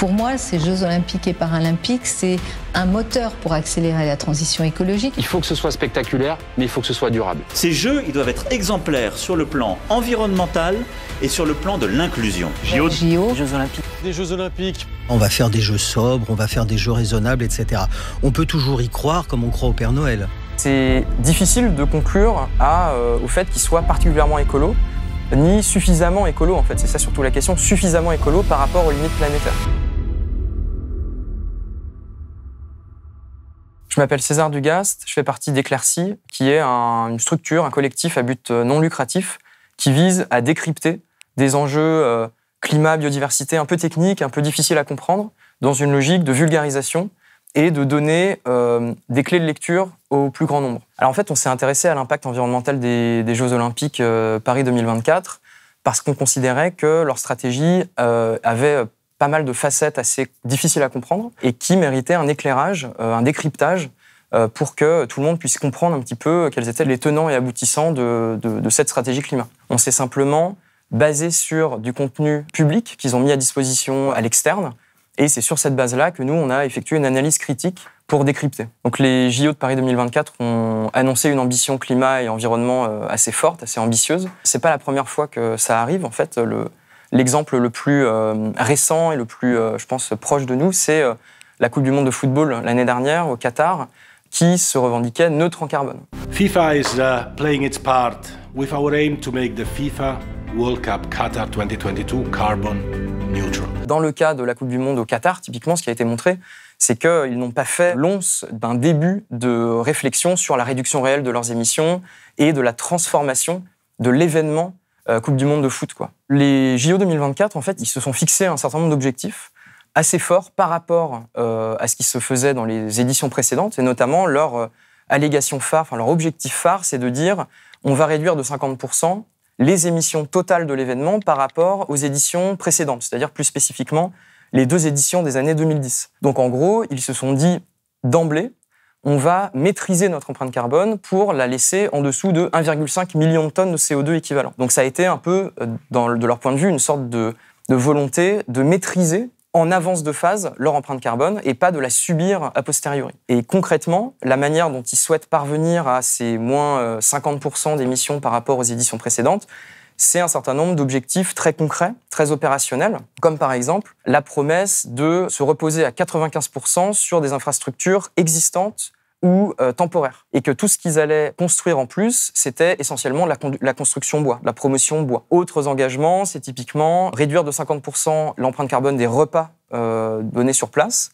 Pour moi, ces Jeux olympiques et paralympiques, c'est un moteur pour accélérer la transition écologique. Il faut que ce soit spectaculaire, mais il faut que ce soit durable. Ces Jeux, ils doivent être exemplaires sur le plan environnemental et sur le plan de l'inclusion. JO, Jeux olympiques. Des Jeux olympiques. On va faire des jeux sobres, on va faire des jeux raisonnables, etc. On peut toujours y croire comme on croit au Père Noël. C'est difficile de conclure euh, au fait qu'ils soient particulièrement écolo, ni suffisamment écolo. en fait. C'est ça surtout la question, suffisamment écolo par rapport aux limites planétaires. Je m'appelle César Dugast, je fais partie d'Éclairci, qui est une structure, un collectif à but euh, non lucratif qui vise à décrypter des enjeux euh, climat, biodiversité un peu techniques, un peu difficiles à comprendre, dans une logique de vulgarisation et de donner euh, des clés de lecture au plus grand nombre. Alors en fait, on s'est intéressé à l'impact environnemental des, Jeux Olympiques Paris 2024 parce qu'on considérait que leur stratégie avait pas mal de facettes assez difficiles à comprendre et qui méritaient un éclairage, euh, un décryptage euh, pour que tout le monde puisse comprendre un petit peu quels étaient les tenants et aboutissants de, cette stratégie climat. On s'est simplement basé sur du contenu public qu'ils ont mis à disposition à l'externe, et c'est sur cette base-là que nous, on a effectué une analyse critique pour décrypter. Donc les JO de Paris 2024 ont annoncé une ambition climat et environnement euh, assez forte, assez ambitieuse. C'est pas la première fois que ça arrive en fait. Le, L'exemple le plus euh, récent et le plus, euh, je pense, proche de nous, c'est euh, la Coupe du Monde de football l'année dernière au Qatar, qui se revendiquait neutre en carbone. FIFA is uh, playing its part with our aim to make the FIFA World Cup Qatar 2022 carbon neutral. Dans le cas de la Coupe du Monde au Qatar, typiquement, ce qui a été montré, c'est qu'ils n'ont pas fait l'once d'un début de réflexion sur la réduction réelle de leurs émissions et de la transformation de l'événement euh, Coupe du Monde de foot. Quoi. Les JO 2024, en fait, ils se sont fixés un certain nombre d'objectifs assez forts par rapport euh, à ce qui se faisait dans les éditions précédentes, et notamment leur euh, allégation phare, enfin leur objectif phare, c'est de dire on va réduire de 50% les émissions totales de l'événement par rapport aux éditions précédentes, c'est-à-dire plus spécifiquement les deux éditions des années 2010. Donc en gros, ils se sont dit d'emblée, on va maîtriser notre empreinte carbone pour la laisser en dessous de 1,5 million de tonnes de CO2 équivalent. Donc ça a été un peu, euh, de leur point de vue, une sorte de, de volonté de maîtriser en avance de phase leur empreinte carbone et pas de la subir a posteriori. Et concrètement, la manière dont ils souhaitent parvenir à ces moins 50% euh, d'émissions par rapport aux éditions précédentes, c'est un certain nombre d'objectifs très concrets, très opérationnels, comme par exemple la promesse de se reposer à 95% sur des infrastructures existantes ou euh, temporaires, Et que tout ce qu'ils allaient construire en plus, c'était essentiellement la, construction bois, la promotion bois. Autres engagements, c'est typiquement réduire de 50% l'empreinte carbone des repas euh, donnés sur place.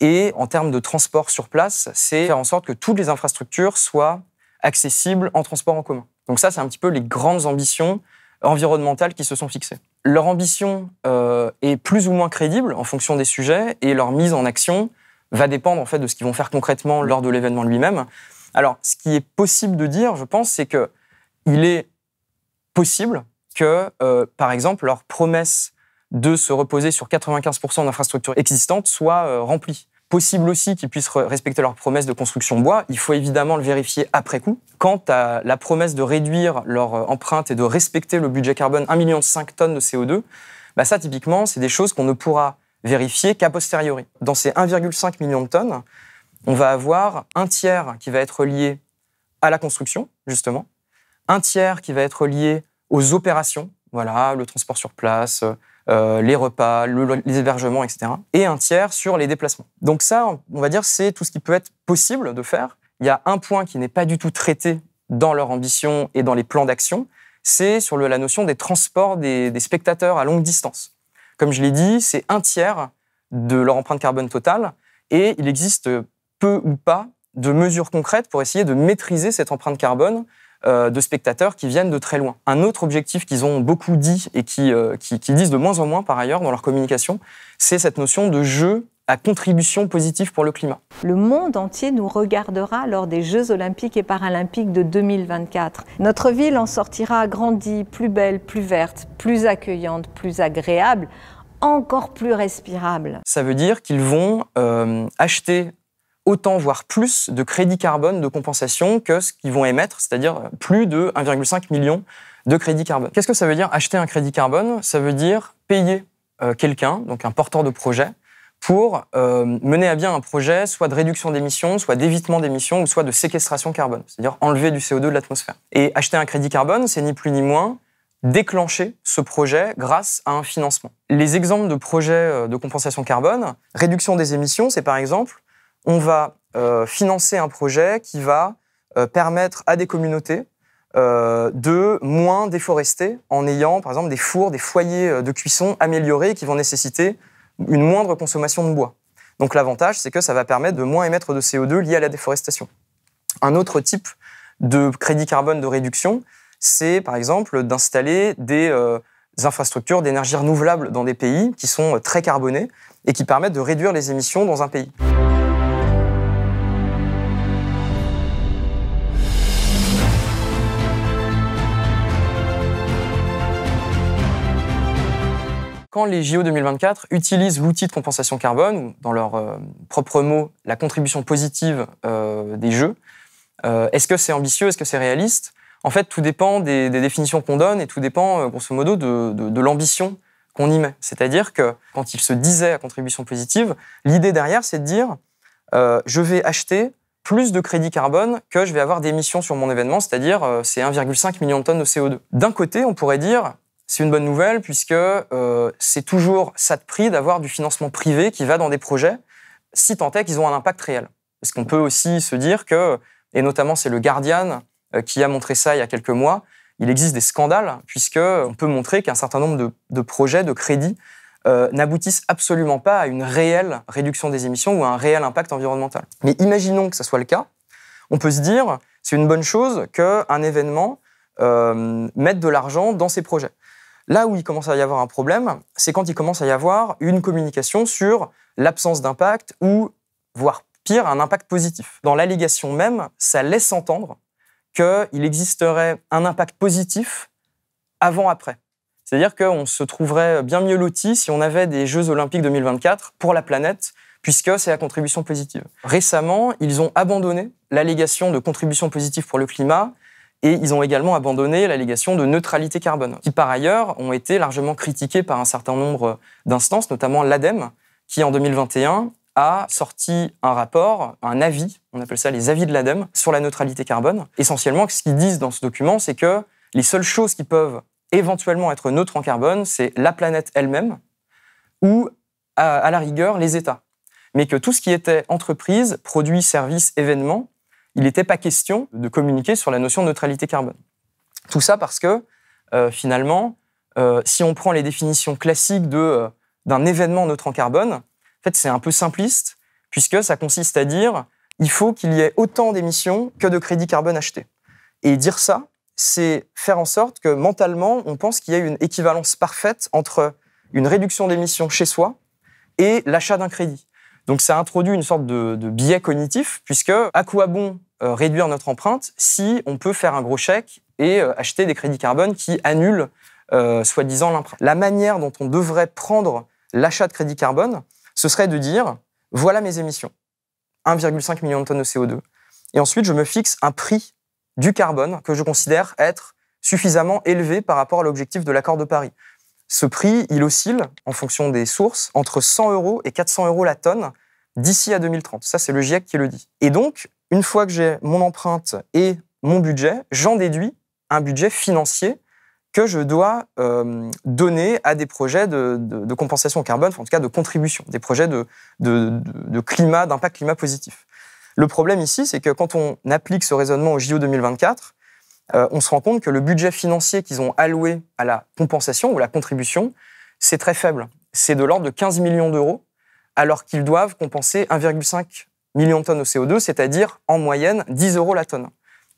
Et en termes de transport sur place, c'est faire en sorte que toutes les infrastructures soient accessibles en transport en commun. Donc ça, c'est un petit peu les grandes ambitions environnementales qui se sont fixées. Leur ambition euh, est plus ou moins crédible en fonction des sujets et leur mise en action va dépendre en fait de ce qu'ils vont faire concrètement lors de l'événement lui-même. Alors, ce qui est possible de dire, je pense, c'est que il est possible que, euh, par exemple, leur promesse de se reposer sur 95% d'infrastructures existantes soit euh, remplie. Possible aussi qu'ils puissent respecter leur promesse de construction bois. Il faut évidemment le vérifier après coup. Quant à la promesse de réduire leur euh, empreinte et de respecter le budget carbone 1,5 million tonnes de CO2, bah ça, typiquement, c'est des choses qu'on ne pourra vérifier qu'a posteriori. Dans ces 1,5 million de tonnes, on va avoir un tiers qui va être lié à la construction, justement, un tiers qui va être lié aux opérations, voilà, le transport sur place, euh, les repas, les hébergements, etc. Et un tiers sur les déplacements. Donc ça, on va dire, c'est tout ce qui peut être possible de faire. Il y a un point qui n'est pas du tout traité dans leur ambition et dans les plans d'action, c'est sur la notion des transports des, spectateurs à longue distance. Comme je l'ai dit, c'est un tiers de leur empreinte carbone totale et il existe peu ou pas de mesures concrètes pour essayer de maîtriser cette empreinte carbone euh, de spectateurs qui viennent de très loin. Un autre objectif qu'ils ont beaucoup dit et euh, qui, qui, disent de moins en moins par ailleurs dans leur communication, c'est cette notion de jeu à contribution positive pour le climat. Le monde entier nous regardera lors des Jeux olympiques et paralympiques de 2024. Notre ville en sortira grandie, plus belle, plus verte, plus accueillante, plus agréable, encore plus respirable. Ça veut dire qu'ils vont euh, acheter autant, voire plus, de crédits carbone de compensation que ce qu'ils vont émettre, c'est-à-dire plus de 1,5 million de crédits carbone. Qu'est-ce que ça veut dire acheter un crédit carbone Ça veut dire payer euh, quelqu'un, donc un porteur de projet, pour euh, mener à bien un projet soit de réduction d'émissions, soit d'évitement d'émissions, ou soit de séquestration carbone, c'est-à-dire enlever du CO2 de l'atmosphère. Et acheter un crédit carbone, c'est ni plus ni moins déclencher ce projet grâce à un financement. Les exemples de projets euh, de compensation carbone, réduction des émissions, c'est par exemple on va euh, financer un projet qui va euh, permettre à des communautés euh, de moins déforester en ayant, par exemple, des fours, des foyers de cuisson améliorés qui vont nécessiter une moindre consommation de bois. Donc l'avantage, c'est que ça va permettre de moins émettre de CO2 lié à la déforestation. Un autre type de crédit carbone de réduction, c'est par exemple d'installer des, des infrastructures d'énergie renouvelable dans des pays qui sont très carbonés et qui permettent de réduire les émissions dans un pays. quand les JO 2024 utilisent l'outil de compensation carbone, ou dans leurs euh, propre propres mots, la contribution positive euh, des jeux, euh, est-ce que c'est ambitieux, est-ce que c'est réaliste En fait, tout dépend des, définitions qu'on donne et tout dépend, grosso modo, de, l'ambition qu'on y met. C'est-à-dire que quand ils se disaient à contribution positive, l'idée derrière, c'est de dire, je vais acheter plus de crédit carbone que je vais avoir d'émissions sur mon événement, c'est-à-dire c'est 1,5 million de tonnes de CO2. D'un côté, on pourrait dire, c'est une bonne nouvelle puisque euh, c'est toujours ça de prix d'avoir du financement privé qui va dans des projets, si tant est qu'ils ont un impact réel. Parce qu'on peut aussi se dire que, et notamment c'est le Guardian euh, qui a montré ça il y a quelques mois, il existe des scandales puisque on peut montrer qu'un certain nombre de, projets, de crédits euh, n'aboutissent absolument pas à une réelle réduction des émissions ou à un réel impact environnemental. Mais imaginons que ce soit le cas, on peut se dire c'est une bonne chose qu'un événement euh, mettre de l'argent dans ces projets. Là où il commence à y avoir un problème, c'est quand il commence à y avoir une communication sur l'absence d'impact ou, voire pire, un impact positif. Dans l'allégation même, ça laisse entendre qu'il existerait un impact positif avant-après. C'est-à-dire qu'on se trouverait bien mieux loti si on avait des Jeux olympiques 2024 pour la planète, puisque c'est la contribution positive. Récemment, ils ont abandonné l'allégation de contribution positive pour le climat et ils ont également abandonné l'allégation de neutralité carbone, qui par ailleurs ont été largement critiquées par un certain nombre d'instances, notamment l'ADEME, qui en 2021 a sorti un rapport, un avis, on appelle ça les avis de l'ADEME, sur la neutralité carbone. Essentiellement, ce qu'ils disent dans ce document, c'est que les seules choses qui peuvent éventuellement être neutres en carbone, c'est la planète elle-même ou, à, la rigueur, les États. Mais que tout ce qui était entreprise, produit, service, événement, il n'était pas question de communiquer sur la notion de neutralité carbone. Tout ça parce que, euh, finalement, euh, si on prend les définitions classiques de, euh, d'un événement neutre en carbone, en fait, c'est un peu simpliste, puisque ça consiste à dire il faut qu'il y ait autant d'émissions que de crédits carbone achetés. Et dire ça, c'est faire en sorte que mentalement, on pense qu'il y a une équivalence parfaite entre une réduction d'émissions chez soi et l'achat d'un crédit. Donc ça introduit une sorte de, de biais cognitif, puisque à quoi bon euh, réduire notre empreinte si on peut faire un gros chèque et euh, acheter des crédits carbone qui annulent euh, soi-disant l'empreinte. La manière dont on devrait prendre l'achat de crédits carbone, ce serait de dire voilà mes émissions, 1,5 million de tonnes de CO2, et ensuite je me fixe un prix du carbone que je considère être suffisamment élevé par rapport à l'objectif de l'accord de Paris. Ce prix, il oscille, en fonction des sources, entre 100 euros et 400 euros la tonne d'ici à 2030. Ça, c'est le GIEC qui le dit. Et donc, une fois que j'ai mon empreinte et mon budget, j'en déduis un budget financier que je dois euh, donner à des projets de, compensation carbone, en tout cas de contribution, des projets de, climat, d'impact climat positif. Le problème ici, c'est que quand on applique ce raisonnement au JO 2024, euh, on se rend compte que le budget financier qu'ils ont alloué à la compensation ou la contribution, c'est très faible. C'est de l'ordre de 15 millions d'euros, alors qu'ils doivent compenser 1,5 millions de tonnes de CO2, c'est-à-dire en moyenne 10 euros la tonne.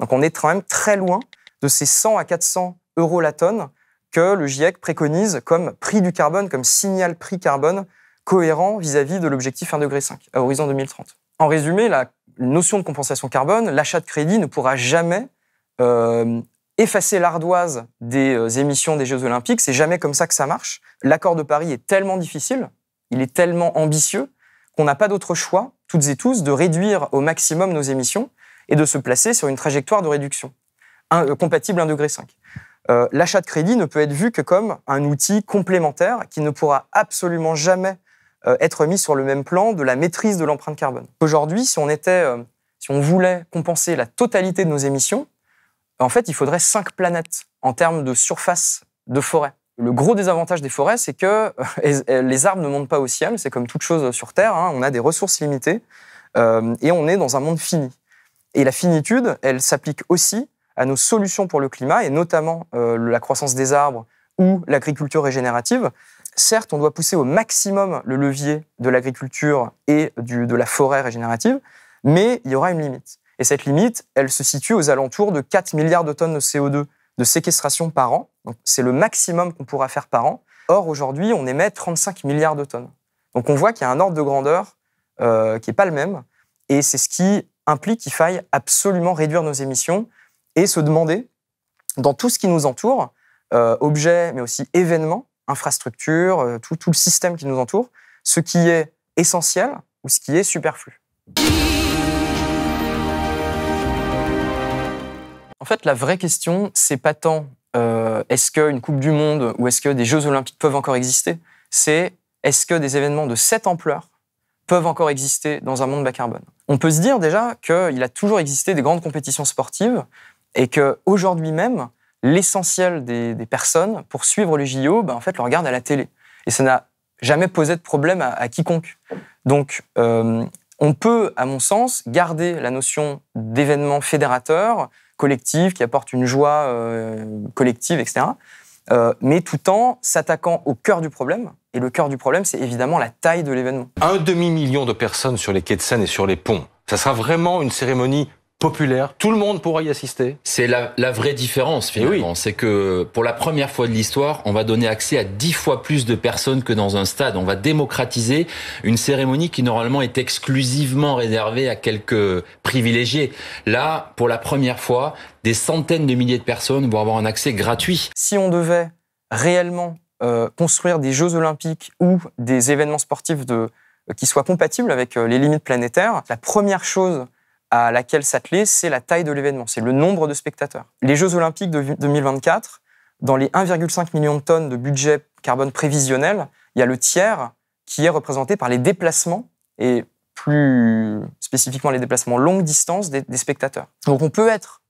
Donc on est quand même très loin de ces 100 à 400 euros la tonne que le GIEC préconise comme prix du carbone, comme signal prix carbone cohérent vis-à-vis de l'objectif 1,5 degré à horizon 2030. En résumé, la notion de compensation carbone, l'achat de crédit ne pourra jamais euh, effacer l'ardoise des euh, émissions des Jeux Olympiques. C'est jamais comme ça que ça marche. L'accord de Paris est tellement difficile, il est tellement ambitieux qu'on n'a pas d'autre choix, toutes et tous, de réduire au maximum nos émissions et de se placer sur une trajectoire de réduction euh, compatible 1,5 degré. Euh, L'achat de crédit ne peut être vu que comme un outil complémentaire qui ne pourra absolument jamais euh, être mis sur le même plan de la maîtrise de l'empreinte carbone. Aujourd'hui, si on était, euh, si on voulait compenser la totalité de nos émissions, en fait, il faudrait cinq planètes en termes de surface de forêt. Le gros désavantage des forêts, c'est que euh, les arbres ne montent pas au ciel, c'est comme toute chose sur Terre, hein, on a des ressources limitées euh, et on est dans un monde fini. Et la finitude, elle s'applique aussi à nos solutions pour le climat et notamment euh, la croissance des arbres ou l'agriculture régénérative. Certes, on doit pousser au maximum le levier de l'agriculture et de la forêt régénérative, mais il y aura une limite. Et cette limite, elle se situe aux alentours de 4 milliards de tonnes de CO2 de séquestration par an. C'est le maximum qu'on pourra faire par an. Or, aujourd'hui, on émet 35 milliards de tonnes. Donc on voit qu'il y a un ordre de grandeur euh, qui n'est pas le même. Et c'est ce qui implique qu'il faille absolument réduire nos émissions et se demander, dans tout ce qui nous entoure, euh, objets, mais aussi événements, infrastructures, euh, tout le système qui nous entoure, ce qui est essentiel ou ce qui est superflu. En fait, la vraie question, c'est pas tant euh, est-ce qu'une Coupe du Monde ou est-ce que des Jeux Olympiques peuvent encore exister C'est est-ce que des événements de cette ampleur peuvent encore exister dans un monde bas carbone On peut se dire déjà qu'il a toujours existé des grandes compétitions sportives et qu'aujourd'hui même, l'essentiel des, personnes pour suivre les JO, ben, en fait, le regardent à la télé. Et ça n'a jamais posé de problème à, quiconque. Donc, euh, on peut, à mon sens, garder la notion d'événement fédérateur, collective, qui apporte une joie euh, collective, etc. Euh, mais tout en s'attaquant au cœur du problème. Et le cœur du problème, c'est évidemment la taille de l'événement. Un demi-million de personnes sur les quais de Seine et sur les ponts. Ça sera vraiment une cérémonie populaire, tout le monde pourra y assister. C'est la, vraie différence eh finalement, c'est que pour la première fois de l'histoire, on va donner accès à dix fois plus de personnes que dans un stade. On va démocratiser une cérémonie qui normalement est exclusivement réservée à quelques privilégiés. Là, pour la première fois, des centaines de milliers de personnes vont avoir un accès gratuit. Si on devait réellement euh, construire des Jeux olympiques ou des événements sportifs euh, qui soient compatibles avec euh, les limites planétaires, la première chose à laquelle s'atteler, c'est la taille de l'événement, c'est le nombre de spectateurs. Les Jeux olympiques de 2024, dans les 1,5 million de tonnes de budget carbone prévisionnel, il y a le tiers qui est représenté par les déplacements et plus spécifiquement les déplacements longue distance des, spectateurs. Donc on peut être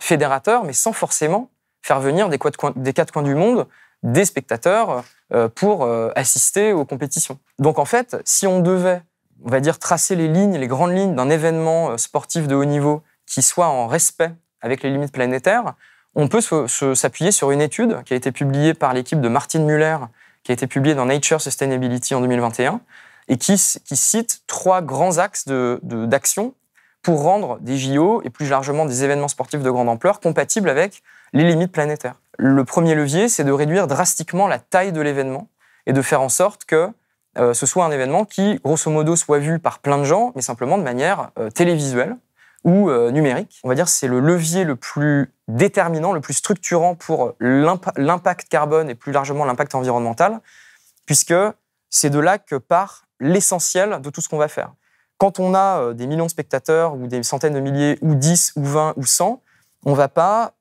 fédérateur, mais sans forcément faire venir des quatre coins du monde des spectateurs euh, pour euh, assister aux compétitions. Donc en fait, si on devait on va dire, tracer les lignes, les grandes lignes d'un événement euh, sportif de haut niveau qui soit en respect avec les limites planétaires, on peut s'appuyer sur une étude qui a été publiée par l'équipe de Martin Muller, qui a été publiée dans Nature Sustainability en 2021, et qui, cite trois grands axes d'action de, pour rendre des JO et plus largement des événements sportifs de grande ampleur compatibles avec les limites planétaires. Le premier levier, c'est de réduire drastiquement la taille de l'événement et de faire en sorte que euh, ce soit un événement qui, grosso modo, soit vu par plein de gens, mais simplement de manière euh, télévisuelle ou euh, numérique. On va dire c'est le levier le plus déterminant, le plus structurant pour l'impact carbone et plus largement l'impact environnemental, puisque c'est de là que part l'essentiel de tout ce qu'on va faire. Quand on a des millions de spectateurs ou des centaines de milliers ou 10 ou 20 ou 100, on ne va pas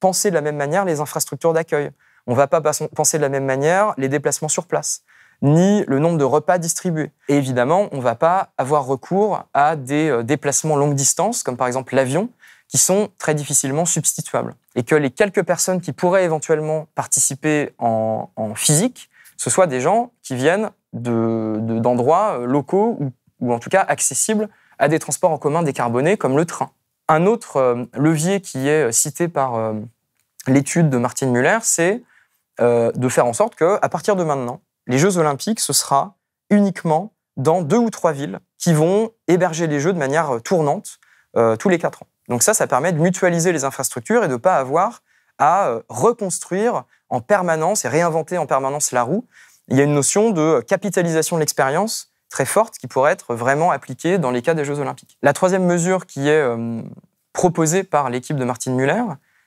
penser de la même manière les infrastructures d'accueil. On ne va pas penser de la même manière les déplacements sur place ni le nombre de repas distribués. Et évidemment, on ne va pas avoir recours à des euh, déplacements longue distance, comme par exemple l'avion, qui sont très difficilement substituables. Et que les quelques personnes qui pourraient éventuellement participer en, physique, ce soient des gens qui viennent d'endroits euh, locaux ou, en tout cas accessibles à des transports en commun décarbonés comme le train. Un autre euh, levier qui est cité par l'étude de Martin Muller, c'est de faire en sorte que, à partir de maintenant, les Jeux olympiques, ce sera uniquement dans deux ou trois villes qui vont héberger les Jeux de manière euh, tournante euh, tous les quatre ans. Donc ça, ça permet de mutualiser les infrastructures et de ne pas avoir à euh, reconstruire en permanence et réinventer en permanence la roue. Il y a une notion de capitalisation de l'expérience très forte qui pourrait être vraiment appliquée dans les cas des Jeux olympiques. La troisième mesure qui est proposée par l'équipe de Martine Muller,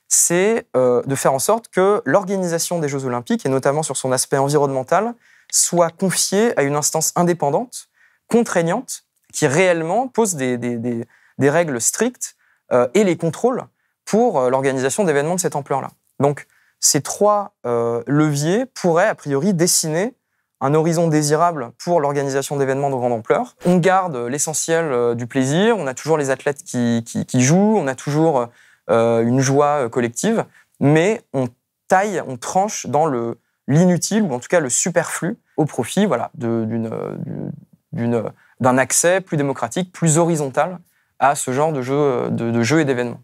c'est euh, de faire en sorte que l'organisation des Jeux olympiques, et notamment sur son aspect environnemental, soit confiée à une instance indépendante, contraignante, qui réellement pose des, règles strictes euh, et les contrôles pour euh, l'organisation d'événements de cette ampleur-là. Donc ces trois leviers pourraient, a priori, dessiner un horizon désirable pour l'organisation d'événements de grande ampleur. On garde l'essentiel du plaisir, on a toujours les athlètes qui jouent, on a toujours euh, une joie euh, collective, mais on taille, on tranche dans le l'inutile ou en tout cas le superflu au profit voilà euh, d'un accès plus démocratique, plus horizontal à ce genre de jeu, de jeux et d'événements.